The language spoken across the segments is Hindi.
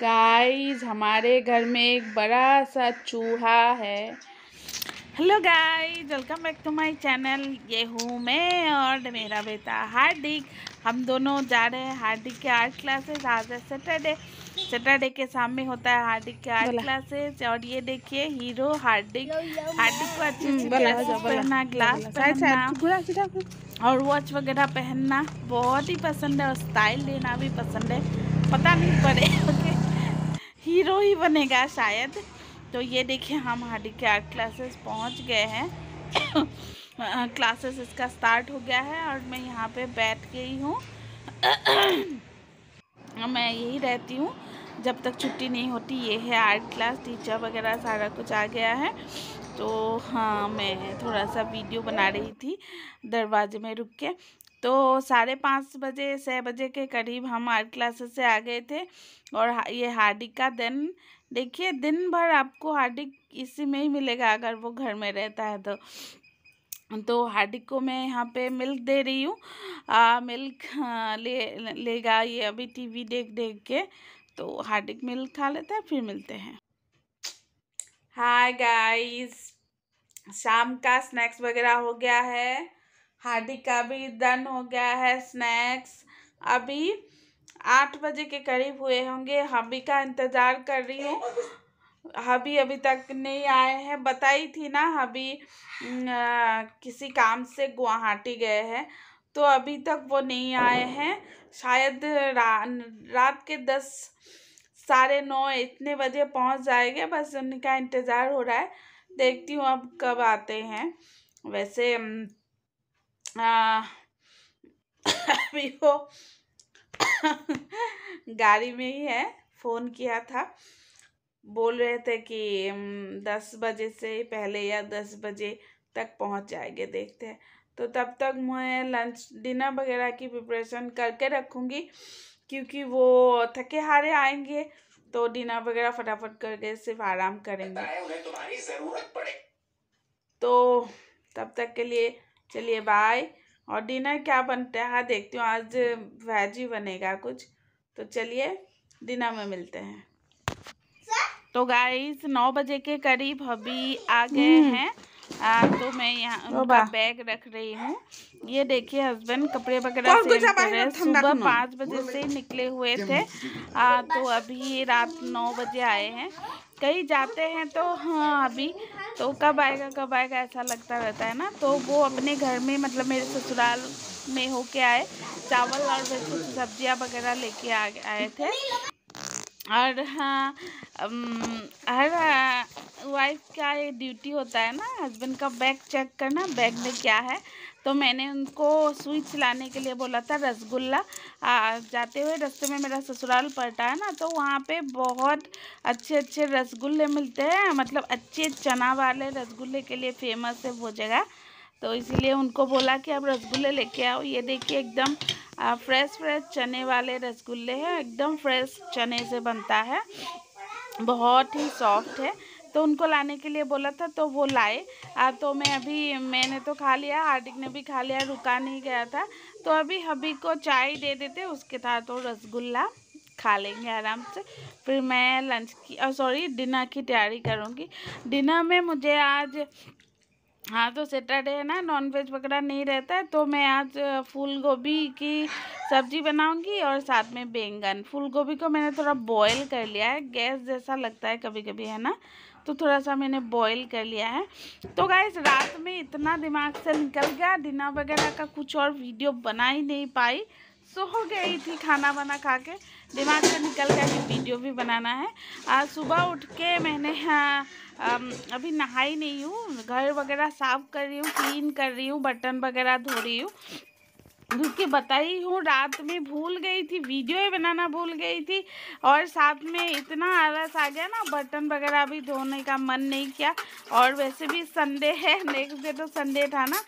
गाइस हमारे घर में एक बड़ा सा चूहा है hello guys welcome back to my channel ये हूँ मैं और मेरा बेटा हार्दिक हम दोनों जा रहे हैं हार्दिक के आर्ट क्लासेस आज है सैटरडे सैटरडे के सामने होता है हार्दिक के आर्ट क्लासेस और ये देखिए हीरो हार्दिक हार्दिक को अच्छी हम्म, पहनना ग्लास पहनना अच्छा, अच्छा, और वॉच वगैरह पहनना बहुत ही पसंद है और स्टाइल लेना भी पसंद है पता नहीं पड़े हीरो ही बनेगा शायद तो ये देखिए हम हार्डिक के आर्ट क्लासेस पहुंच गए हैं क्लासेस इसका स्टार्ट हो गया है और मैं यहाँ पे बैठ गई हूँ मैं यही रहती हूँ जब तक छुट्टी नहीं होती ये है आर्ट क्लास टीचर वगैरह सारा कुछ आ गया है तो हाँ मैं थोड़ा सा वीडियो बना रही थी दरवाजे में रुक के तो साढ़े पाँच बजे छः बजे के करीब हम आर्ट क्लासेस से आ गए थे और ये हार्दिक का दिन देखिए दिन भर आपको हार्दिक इसी में ही मिलेगा अगर वो घर में रहता है तो तो हार्दिक को मैं यहाँ पे मिल्क दे रही हूँ मिल्क हाँ, ले लेगा ये अभी टीवी देख देख के तो हार्दिक मिल्क खा लेता है फिर मिलते हैं हाय गाइस शाम का स्नैक्स वगैरह हो गया है हार्दिक का भी डन हो गया है स्नैक्स अभी आठ बजे के करीब हुए होंगे हबी का इंतज़ार कर रही हूँ हबी अभी तक नहीं आए हैं बताई थी ना हबी किसी काम से गुवाहाटी गए हैं तो अभी तक वो नहीं आए हैं शायद रा, रात के दस साढ़े नौ इतने बजे पहुंच जाएंगे बस उनका इंतज़ार हो रहा है देखती हूँ अब कब आते हैं वैसे अभी वो गाड़ी में ही है फ़ोन किया था बोल रहे थे कि दस बजे से पहले या दस बजे तक पहुंच जाएंगे देखते हैं तो तब तक मैं लंच डिनर वगैरह की प्रिपरेशन करके रखूँगी क्योंकि वो थके हारे आएंगे तो डिनर वगैरह फटाफट करके सिर्फ आराम करेंगे तो तब तक के लिए चलिए बाय और डिनर क्या बनता है देखती हूँ आज वेज ही बनेगा कुछ तो चलिए डिनर में मिलते हैं तो गाइज नौ बजे के करीब अभी आ गए हम्म। हैं आ, हाँ, तो मैं यहाँ उनका बैग रख रही हूँ ये देखिए हस्बैंड कपड़े वगैरह सेल कर रहे हैं सुबह पाँच बजे से ही निकले हुए थे आ, तो अभी रात नौ बजे आए हैं कहीं जाते हैं तो हाँ अभी तो कब आएगा कब आएगा ऐसा लगता रहता है ना तो वो अपने घर में मतलब मेरे ससुराल में होके आए चावल और वैसे सब्जियाँ वगैरह लेके आ आए थे और हाँ हर वाइफ का ये ड्यूटी होता है ना हस्बैंड का बैग चेक करना बैग में क्या है तो मैंने उनको स्वीट्स लाने के लिए बोला था रसगुल्ला जाते हुए रास्ते में मेरा ससुराल पड़ता है ना तो वहाँ पे बहुत अच्छे अच्छे रसगुल्ले मिलते हैं मतलब अच्छे चना वाले रसगुल्ले के लिए फेमस है वो जगह तो इसीलिए उनको बोला कि आप रसगुल्ले लेके आओ ये देखिए एकदम फ्रेश फ्रेश चने वाले रसगुल्ले हैं एकदम फ्रेश चने से बनता है बहुत ही सॉफ्ट है तो उनको लाने के लिए बोला था तो वो लाए आ, तो मैं अभी मैंने तो खा लिया हार्दिक ने भी खा लिया रुका नहीं गया था तो अभी हबी को चाय दे देते उसके साथ तो रसगुल्ला खा लेंगे आराम से फिर मैं लंच की सॉरी डिनर की तैयारी करूँगी डिनर में मुझे आज हाँ तो सैटरडे है ना नॉन वेज वगैरह नहीं रहता है तो मैं आज फूल गोभी की सब्जी बनाऊंगी और साथ में बैंगन फूल गोभी को मैंने थोड़ा बॉईल कर लिया है गैस जैसा लगता है कभी कभी है ना तो थोड़ा सा मैंने बॉईल कर लिया है तो गाइस रात में इतना दिमाग से निकल गया डिनर वगैरह का कुछ और वीडियो बना ही नहीं पाई सो हो गई थी खाना बना खा के दिमाग से निकल कर भी वीडियो भी बनाना है आज सुबह उठ के मैंने हाँ, अभी नहाई नहीं हूँ घर वगैरह साफ़ कर रही हूँ क्लीन कर रही हूँ बर्तन वगैरह धो रही हूँ क्योंकि बताई हूँ रात में भूल गई थी वीडियो ही बनाना भूल गई थी और साथ में इतना आलस आ गया ना बर्तन वगैरह भी धोने का मन नहीं किया और वैसे भी संडे है नेक्स्ट डे तो संडे था ना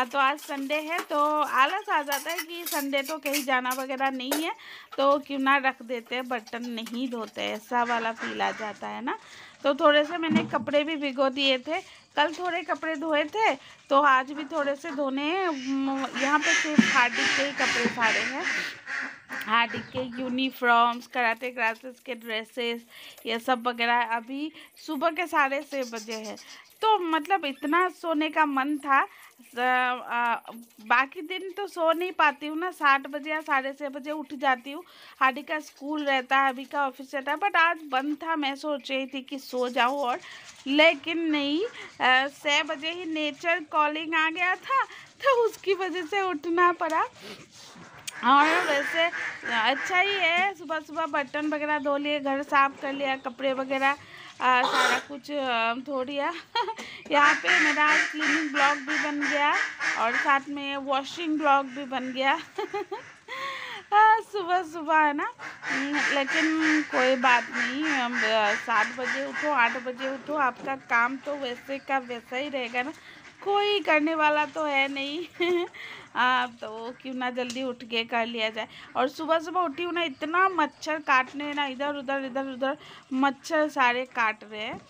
आ तो आज संडे है तो आलस आ जाता है कि संडे तो कहीं जाना वगैरह नहीं है तो क्यों ना रख देते हैं बर्तन नहीं धोते ऐसा वाला फील आ जाता है ना तो थोड़े से मैंने कपड़े भी भिगो दिए थे कल थोड़े कपड़े धोए थे तो आज भी थोड़े से धोने यहाँ पे सिर्फ हार्डिक के ही कपड़े सारे हैं हार्डिक के यूनिफॉर्म्स कराते क्लासेस के ड्रेसेस ये सब वगैरह अभी सुबह के साढ़े छः बजे हैं तो मतलब इतना सोने का मन था बाकी दिन तो सो नहीं पाती हूँ ना सात बजे या साढ़े छः बजे उठ जाती हूँ हाडी का स्कूल रहता है अभी का ऑफिस रहता है बट आज बंद था मैं सोच रही थी कि सो जाऊँ और लेकिन नहीं छः बजे ही नेचर कॉलिंग आ गया था तो उसकी वजह से उठना पड़ा और वैसे अच्छा ही है सुबह सुबह बर्तन वगैरह धो लिए घर साफ कर लिया कपड़े वगैरह आ, सारा कुछ थोड़ी दिया यहाँ पे मेरा क्लीनिंग ब्लॉग भी बन गया और साथ में वॉशिंग ब्लॉग भी बन गया सुबह सुबह है ना हम्म, लेकिन कोई बात नहीं सात बजे उठो आठ बजे उठो आपका काम तो वैसे का वैसा ही रहेगा ना कोई करने वाला तो है नहीं आप तो क्यों ना जल्दी उठ के कर लिया जाए और सुबह सुबह उठी हूँ ना इतना मच्छर काटने ना इधर उधर इधर उधर मच्छर सारे काट रहे हैं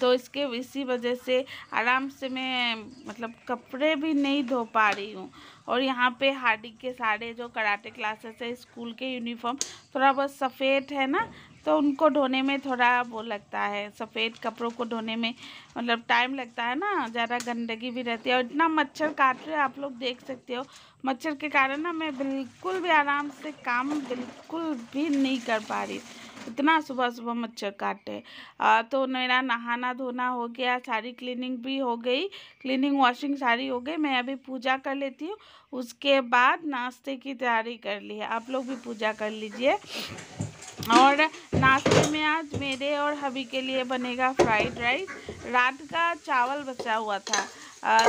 तो इसके इसी वजह से आराम से मैं मतलब कपड़े भी नहीं धो पा रही हूँ और यहाँ पे हार्दिक के सारे जो कराटे क्लासेस है स्कूल के यूनिफॉर्म थोड़ा बहुत सफ़ेद है ना तो उनको ढोने में थोड़ा वो लगता है सफ़ेद कपड़ों को ढोने में मतलब टाइम लगता है ना ज़्यादा गंदगी भी रहती है और इतना मच्छर काट रहे आप लोग देख सकते हो मच्छर के कारण ना मैं बिल्कुल भी आराम से काम बिल्कुल भी नहीं कर पा रही इतना सुबह सुबह मच्छर काटे तो मेरा नहाना धोना हो गया सारी क्लीनिंग भी हो गई क्लीनिंग वॉशिंग सारी हो गई मैं अभी पूजा कर लेती हूँ उसके बाद नाश्ते की तैयारी कर ली है आप लोग भी पूजा कर लीजिए और में आज मेरे और हबी के लिए बनेगा फ्राइड राइस रात का चावल बचा हुआ था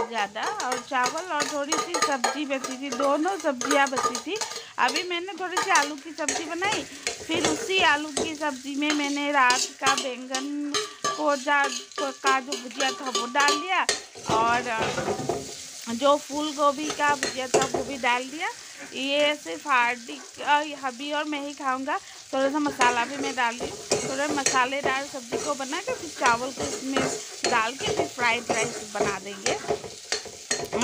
ज़्यादा और चावल और थोड़ी सी सब्जी बची थी दोनों सब्जियां बची थी अभी मैंने थोड़ी सी आलू की सब्जी बनाई फिर उसी आलू की सब्जी में मैंने रात का बैंगन को जा का जो भुजिया था वो डाल दिया और जो फूल गोभी का भुजिया था वो भी डाल दिया ये सिर्फ हार्दिक हबी और मैं ही खाऊंगा थोड़ा सा मसाला भी मैं डाल दी थोड़ा मसालेदार सब्जी को बना के फिर चावल को इसमें डाल के फिर फ्राइड राइस बना देंगे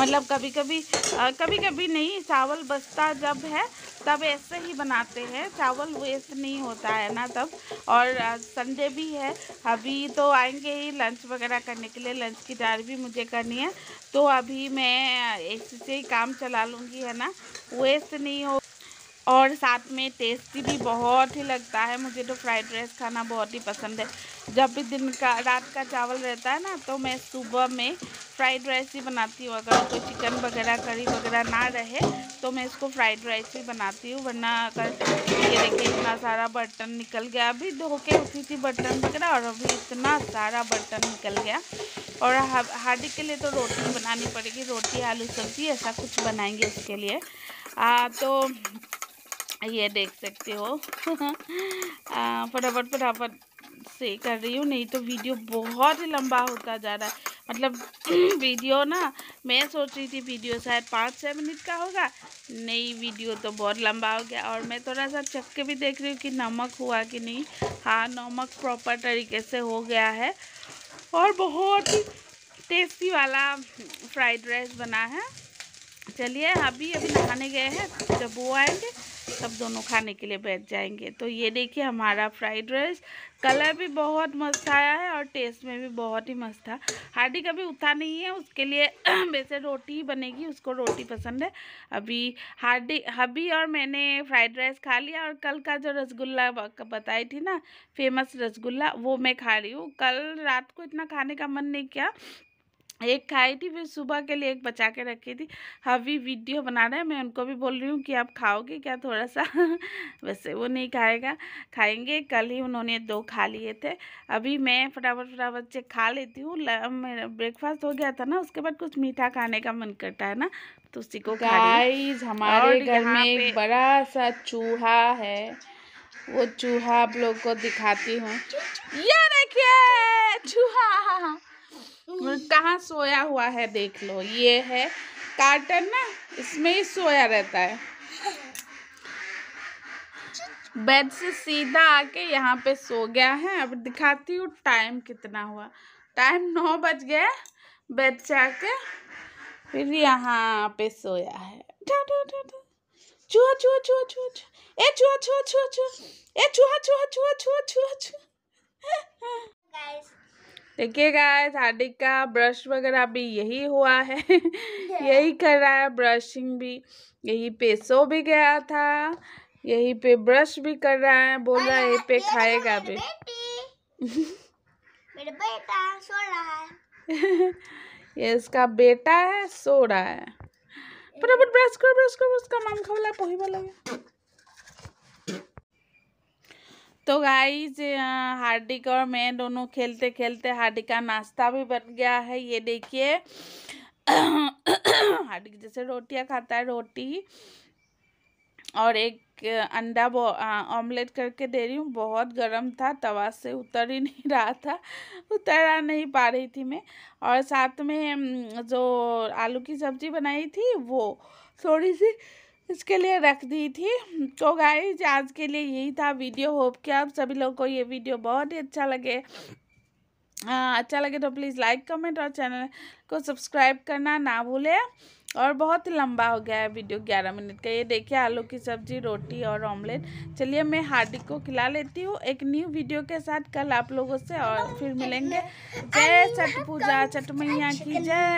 मतलब कभी कभी आ, कभी कभी नहीं चावल बचता जब है तब ऐसे ही बनाते हैं चावल वेस्ट नहीं होता है ना तब और संडे भी है अभी तो आएंगे ही लंच वगैरह करने के लिए लंच की तैयारी भी मुझे करनी है तो अभी मैं ऐसे से ही काम चला लूँगी है ना वेस्ट नहीं हो और साथ में टेस्टी भी बहुत ही लगता है मुझे तो फ्राइड राइस खाना बहुत ही पसंद है जब भी दिन का रात का चावल रहता है ना तो मैं सुबह में फ्राइड राइस ही बनाती हूँ अगर कोई चिकन वगैरह करी वगैरह ना रहे तो मैं इसको फ्राइड राइस ही बनाती हूँ वरना अगर ये देखिए इतना सारा बर्तन निकल गया अभी धो के उठी थी बर्तन वगैरह और अभी इतना सारा बर्तन निकल गया और हार्दिक के लिए तो रोटी बनानी पड़ेगी रोटी आलू सब्जी ऐसा कुछ बनाएंगे उसके लिए आ, तो ये देख सकते हो फटाफट फटाफट से कर रही हूँ नहीं तो वीडियो बहुत ही लंबा होता जा रहा है मतलब वीडियो ना मैं सोच रही थी वीडियो शायद पाँच छः मिनट का होगा नहीं वीडियो तो बहुत लंबा हो गया और मैं थोड़ा सा चख के भी देख रही हूँ कि नमक हुआ कि नहीं हाँ नमक प्रॉपर तरीके से हो गया है और बहुत ही टेस्टी वाला फ्राइड राइस बना है चलिए अभी अभी नहाने गए हैं जब वो आएंगे सब दोनों खाने के लिए बैठ जाएंगे तो ये देखिए हमारा फ्राइड राइस कलर भी बहुत मस्त आया है और टेस्ट में भी बहुत ही मस्त था हार्डी कभी उठा नहीं है उसके लिए वैसे रोटी ही बनेगी उसको रोटी पसंद है अभी हार्डी हबी और मैंने फ्राइड राइस खा लिया और कल का जो रसगुल्ला बताई थी ना फेमस रसगुल्ला वो मैं खा रही हूँ कल रात को इतना खाने का मन नहीं किया एक खाई थी फिर सुबह के लिए एक बचा के रखी थी अभी वीडियो बना रहे हैं मैं उनको भी बोल रही हूँ कि आप खाओगे क्या थोड़ा सा वैसे वो नहीं खाएगा खाएंगे कल ही उन्होंने दो खा लिए थे अभी मैं फटाफट फटाफट से खा लेती हूँ मेरा ब्रेकफास्ट हो गया था ना उसके बाद कुछ मीठा खाने का मन करता है ना तो उसी को गाइस हमारे घर में एक बड़ा सा चूहा है वो चूहा आप लोग को दिखाती हूँ ये देखिए चूहा कहाँ सोया हुआ है देख लो ये है कार्टन ना इसमें ही सोया रहता है बेड से सीधा आके यहाँ पे सो गया है अब दिखाती हूँ टाइम कितना हुआ टाइम नौ बज गया बेड से आके फिर यहाँ पे सोया है चूहा चूहा चूहा चूहा देखिए गाइस हार्दिक का ब्रश वगैरह भी यही हुआ है यही कर रहा है ब्रशिंग भी यही पे सो भी गया था यही पे ब्रश भी कर रहा है बोल रहा है यही पे खाएगा भी ये इसका बेटा है सो रहा है फटाफट ब्रश करो ब्रश करो उसका मन खाला पोही वाला तो गाइज हार्दिक और मैं दोनों खेलते खेलते हार्दिक का नाश्ता भी बन गया है ये देखिए हार्दिक जैसे रोटियां खाता है रोटी और एक अंडा ऑमलेट करके दे रही हूँ बहुत गर्म था तवा से उतर ही नहीं रहा था उतरा नहीं पा रही थी मैं और साथ में जो आलू की सब्जी बनाई थी वो थोड़ी सी इसके लिए रख दी थी तो गाइज आज के लिए यही था वीडियो होप कि आप सभी लोगों को ये वीडियो बहुत ही अच्छा लगे आ, अच्छा लगे तो प्लीज़ लाइक कमेंट और चैनल को सब्सक्राइब करना ना भूलें और बहुत लंबा हो गया है वीडियो ग्यारह मिनट का ये देखिए आलू की सब्जी रोटी और ऑमलेट चलिए मैं हार्दिक को खिला लेती हूँ एक न्यू वीडियो के साथ कल आप लोगों से और फिर मिलेंगे जय छठ पूजा छठ मैया की जय